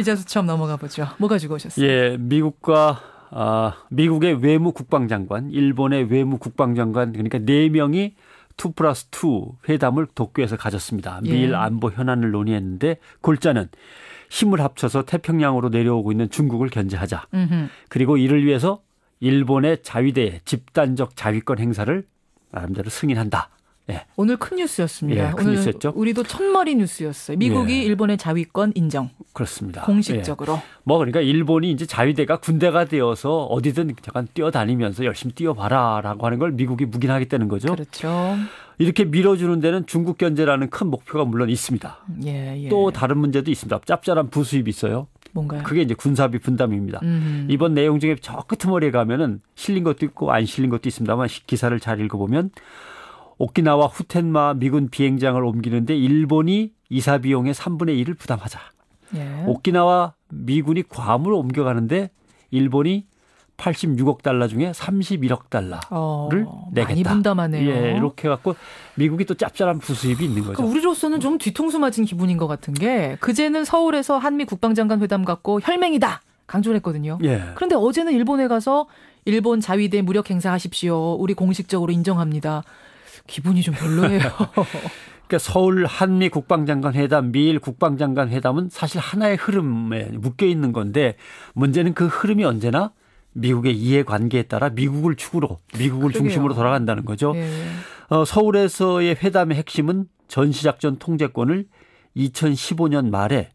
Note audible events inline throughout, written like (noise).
기자 수첩 넘어가 보죠. 뭐 가지고 오셨어요? 예, 미국과 아, 미국의 외무 국방장관, 일본의 외무 국방장관 그러니까 네 명이 투 플러스 투 회담을 도쿄에서 가졌습니다. 예. 미일 안보 현안을 논의했는데 골자는 힘을 합쳐서 태평양으로 내려오고 있는 중국을 견제하자. 음흠. 그리고 이를 위해서 일본의 자위대 집단적 자위권 행사를 나름대로 승인한다. 네. 오늘 큰 뉴스였습니다. 예, 큰 오늘 뉴스였죠. 우리도 첫머리 뉴스였어요. 미국이 예. 일본의 자위권 인정. 그렇습니다. 공식적으로. 예. 뭐 그러니까 일본이 이제 자위대가 군대가 되어서 어디든 잠깐 뛰어다니면서 열심히 뛰어봐라라고 하는 걸 미국이 묵인하겠다는 거죠. 그렇죠. 이렇게 밀어주는 데는 중국 견제라는 큰 목표가 물론 있습니다. 예, 예. 또 다른 문제도 있습니다. 짭짤한 부수입이 있어요. 뭔가요? 그게 이제 군사비 분담입니다. 음. 이번 내용 중에 저 끝머리에 가면은 실린 것도 있고 안 실린 것도 있습니다만 기사를 잘 읽어보면 오키나와 후텐마 미군 비행장을 옮기는데 일본이 이사 비용의 3분의 1을 부담하자. 예. 오키나와 미군이 괌으로 옮겨가는데 일본이 86억 달러 중에 31억 달러를 어, 내겠다. 많이 분담하네요. 예, 이렇게 갖고 미국이 또 짭짤한 부수입이 있는 거죠. 그러니까 우리로서는 좀 뒤통수 맞은 기분인 것 같은 게 그제는 서울에서 한미 국방장관 회담 갖고 혈맹이다 강조를 했거든요. 예. 그런데 어제는 일본에 가서 일본 자위대 무력 행사하십시오. 우리 공식적으로 인정합니다. 기분이 좀 별로예요. (laughs) 그러니까 서울 한미 국방장관 회담, 미일 국방장관 회담은 사실 하나의 흐름에 묶여 있는 건데 문제는 그 흐름이 언제나 미국의 이해관계에 따라 미국을 축으로 미국을 그러게요. 중심으로 돌아간다는 거죠. 네. 어, 서울에서의 회담의 핵심은 전시작전 통제권을 2015년 말에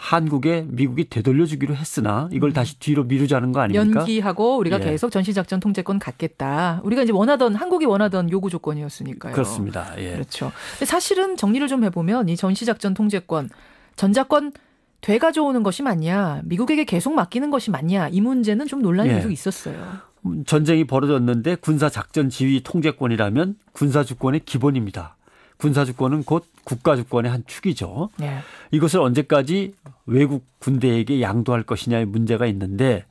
한국에 미국이 되돌려주기로 했으나 이걸 음. 다시 뒤로 미루자는 거 아닙니까? 연기하고 우리가 예. 계속 전시작전 통제권 갖겠다. 우리가 이제 원하던 한국이 원하던 요구 조건이었으니까요. 그렇습니다. 예. 그렇죠. 사실은 정리를 좀 해보면 이 전시작전 통제권 전작권 되가져오는 것이 맞냐, 미국에게 계속 맡기는 것이 맞냐 이 문제는 좀 논란이 예. 계속 있었어요. 음, 전쟁이 벌어졌는데 군사 작전 지휘 통제권이라면 군사 주권의 기본입니다. 군사주권은 곧 국가주권의 한 축이죠. 네. 이것을 언제까지 외국 군대에게 양도할 것이냐의 문제가 있는데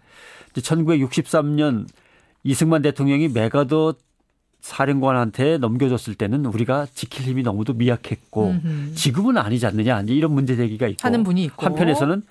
1963년 이승만 대통령이 메가더 사령관한테 넘겨줬을 때는 우리가 지킬 힘이 너무도 미약했고 지금은 아니지 않느냐 이런 문제 제기가 있고, 있고 한편에서는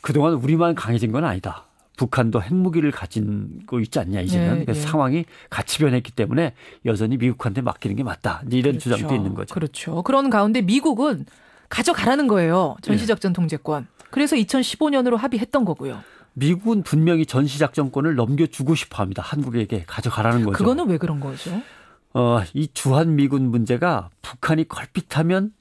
그동안 우리만 강해진 건 아니다. 북한도 핵무기를 가진거 있지 않냐 이제는 예, 예. 상황이 같이 변했기 때문에 여전히 미국한테 맡기는 게 맞다 이런 그렇죠. 주장도 있는 거죠. 그렇죠. 그런 가운데 미국은 가져가라는 거예요 전시작전 통제권. 그래서 2015년으로 합의했던 거고요. 미국은 분명히 전시작전권을 넘겨주고 싶어합니다. 한국에게 가져가라는 거죠. 그거는 왜 그런 거죠? 어, 이 주한 미군 문제가 북한이 걸핏하면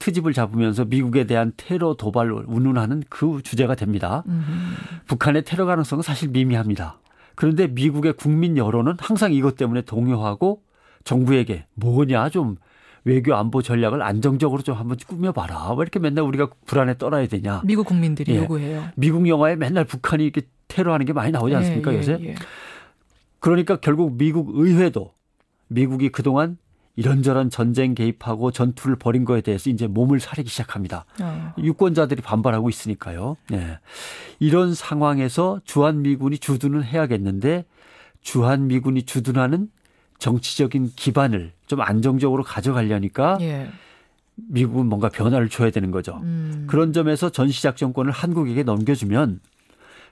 트집을 잡으면서 미국에 대한 테러 도발을 운운하는 그 주제가 됩니다. 음. 북한의 테러 가능성은 사실 미미합니다. 그런데 미국의 국민 여론은 항상 이것 때문에 동요하고 정부에게 뭐냐 좀 외교 안보 전략을 안정적으로 좀 한번 꾸며봐라. 왜 이렇게 맨날 우리가 불안에 떨어야 되냐. 미국 국민들이 예. 요구해요. 미국 영화에 맨날 북한이 이렇게 테러하는 게 많이 나오지 예, 않습니까 예, 예, 요새? 그러니까 결국 미국 의회도 미국이 그동안 이런저런 전쟁 개입하고 전투를 벌인 거에 대해서 이제 몸을 사리기 시작합니다. 어. 유권자들이 반발하고 있으니까요. 네. 이런 상황에서 주한미군이 주둔을 해야겠는데 주한미군이 주둔하는 정치적인 기반을 좀 안정적으로 가져가려니까 예. 미국은 뭔가 변화를 줘야 되는 거죠. 음. 그런 점에서 전시작전권을 한국에게 넘겨주면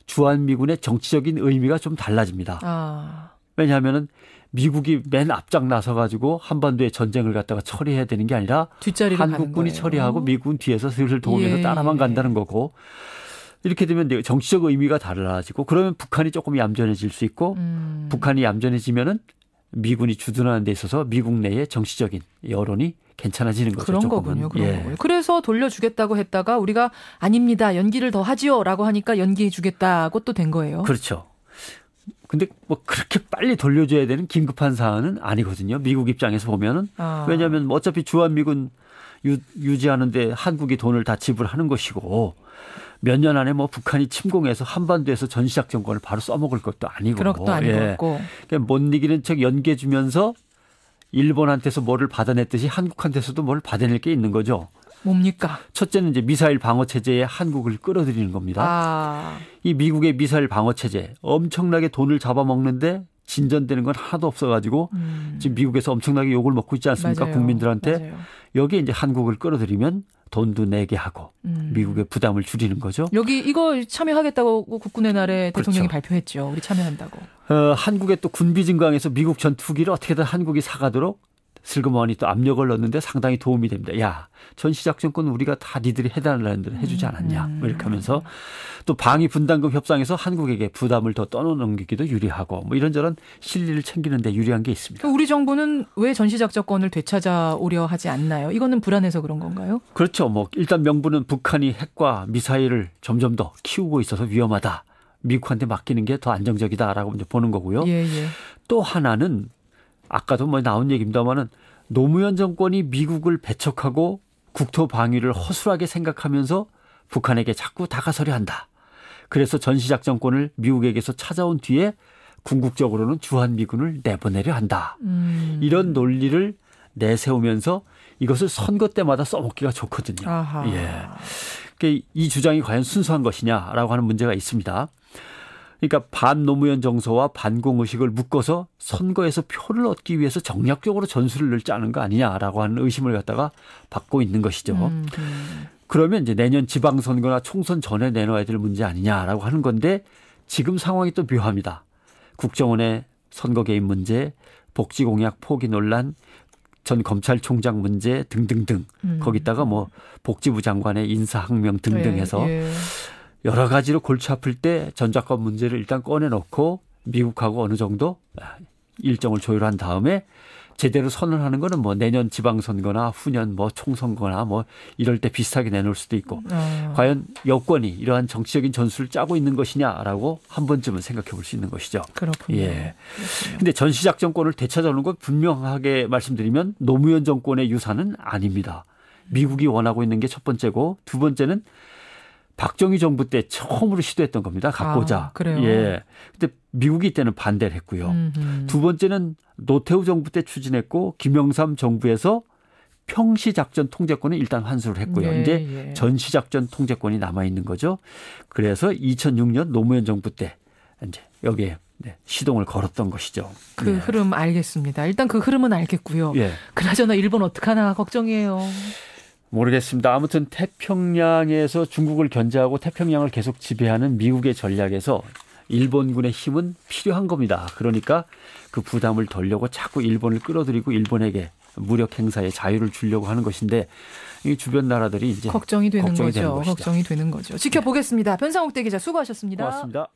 주한미군의 정치적인 의미가 좀 달라집니다. 아. 왜냐하면은 미국이 맨 앞장 나서 가지고 한반도의 전쟁을 갖다가 처리해야 되는 게 아니라 한국군이 처리하고 미국은 뒤에서 슬슬 도우면서 예. 따라만 간다는 거고 이렇게 되면 정치적 의미가 달라지고 그러면 북한이 조금 얌전해질 수 있고 음. 북한이 얌전해지면은 미군이 주둔하는 데 있어서 미국 내의 정치적인 여론이 괜찮아지는 거죠. 그런 조금은. 그런 예. 거군요. 그래서 돌려주겠다고 했다가 우리가 아닙니다. 연기를 더 하지요라고 하니까 연기해 주겠다고 또 된 거예요. 그렇죠. 근데 뭐 그렇게 빨리 돌려줘야 되는 긴급한 사안은 아니거든요. 미국 입장에서 보면은 아. 왜냐하면 뭐 어차피 주한미군 유, 지하는데 한국이 돈을 다 지불하는 것이고 몇 년 안에 뭐 북한이 침공해서 한반도에서 전시작 정권을 바로 써먹을 것도 아니고 그것도 아니고 예. 그러니까 못 이기는 척 연계 주면서 일본한테서 뭐를 받아냈듯이 한국한테서도 뭘 받아낼 게 있는 거죠. 뭡니까? 첫째는 이제 미사일 방어 체제에 한국을 끌어들이는 겁니다. 아. 이 미국의 미사일 방어 체제 엄청나게 돈을 잡아먹는데 진전되는 건 하나도 없어가지고 음. 지금 미국에서 엄청나게 욕을 먹고 있지 않습니까 맞아요. 국민들한테 맞아요. 여기에 이제 한국을 끌어들이면 돈도 내게 하고 음. 미국의 부담을 줄이는 거죠. 여기 이거 참여하겠다고 국군의 날에 그렇죠. 대통령이 그렇죠. 발표했죠. 우리 참여한다고. 어, 한국의 또 군비 증강에서 미국 전투기를 어떻게든 한국이 사가도록 슬그머니 또 압력을 넣는데 상당히 도움이 됩니다. 야, 전시작전권 우리가 다 니들이 해달라는 대로 해주지 음, 않았냐. 뭐 이렇게 음. 하면서 또 방위 분담금 협상에서 한국에게 부담을 더 떠넘기기도 유리하고 뭐 이런저런 실리를 챙기는데 유리한 게 있습니다. 그러니까 우리 정부는 왜 전시작전권을 되찾아오려 하지 않나요? 이거는 불안해서 그런 건가요? 그렇죠. 뭐 일단 명분은 북한이 핵과 미사일을 점점 더 키우고 있어서 위험하다. 미국한테 맡기는 게 더 안정적이다라고 이제 보는 거고요. 예, 예. 또 하나는 아까도 뭐 나온 얘기입니다만은 노무현 정권이 미국을 배척하고 국토 방위를 허술하게 생각하면서 북한에게 자꾸 다가서려 한다. 그래서 전시작 전권을 미국에게서 찾아온 뒤에 궁극적으로는 주한미군을 내보내려 한다. 음. 이런 논리를 내세우면서 이것을 선거 때마다 써먹기가 좋거든요. 아하. 예. 그러니까 이 주장이 과연 순수한 것이냐라고 하는 문제가 있습니다. 그러니까 반노무현 정서와 반공의식을 묶어서 선거에서 표를 얻기 위해서 정략적으로 전술을 넣지 않은 거 아니냐라고 하는 의심을 갖다가 받고 있는 것이죠. 음, 음. 그러면 이제 내년 지방선거나 총선 전에 내놓아야 될 문제 아니냐라고 하는 건데 지금 상황이 또 묘합니다. 국정원의 선거 개입 문제, 복지공약 포기 논란, 전 검찰총장 문제 등등등 음. 거기다가 뭐 복지부 장관의 인사항명 등등 네, 해서 예, 예. 여러 가지로 골치 아플 때 전자권 문제를 일단 꺼내놓고 미국하고 어느 정도 아, 일정을 조율한 다음에 제대로 선을 하는 거는 뭐 내년 지방선거나 후년 뭐 총선거나 뭐 이럴 때 비슷하게 내놓을 수도 있고 네. 과연 여권이 이러한 정치적인 전술을 짜고 있는 것이냐라고 한 번쯤은 생각해 볼 수 있는 것이죠. 그렇군요. 예. 근데 전시작 전권을 되찾아오는 것 분명하게 말씀드리면 노무현 정권의 유산은 아닙니다. 미국이 원하고 있는 게 첫 번째고 두 번째는 박정희 정부 때 처음으로 시도했던 겁니다. 갖고자. 아, 그래요? 예. 근데 미국이 때는 반대를 했고요. 음흠. 두 번째는 노태우 정부 때 추진했고 김영삼 정부에서 평시 작전 통제권을 일단 환수를 했고요. 네, 이제 예. 전시 작전 통제권이 남아 있는 거죠. 그래서 2006년 노무현 정부 때 이제 여기에 네, 시동을 걸었던 것이죠. 그 예. 흐름 알겠습니다. 일단 그 흐름은 알겠고요. 예. 그나저나 일본 어떡하나 걱정이에요. 모르겠습니다. 아무튼 태평양에서 중국을 견제하고 태평양을 계속 지배하는 미국의 전략에서 일본군의 힘은 필요한 겁니다. 그러니까 그 부담을 덜려고 자꾸 일본을 끌어들이고 일본에게 무력 행사에 자유를 주려고 하는 것인데 이 주변 나라들이 이제 걱정이 되는 걱정이 거죠. 되는 걱정이 되는 거죠. 지켜보겠습니다. 네. 변상욱 대기자 수고하셨습니다. 고맙습니다.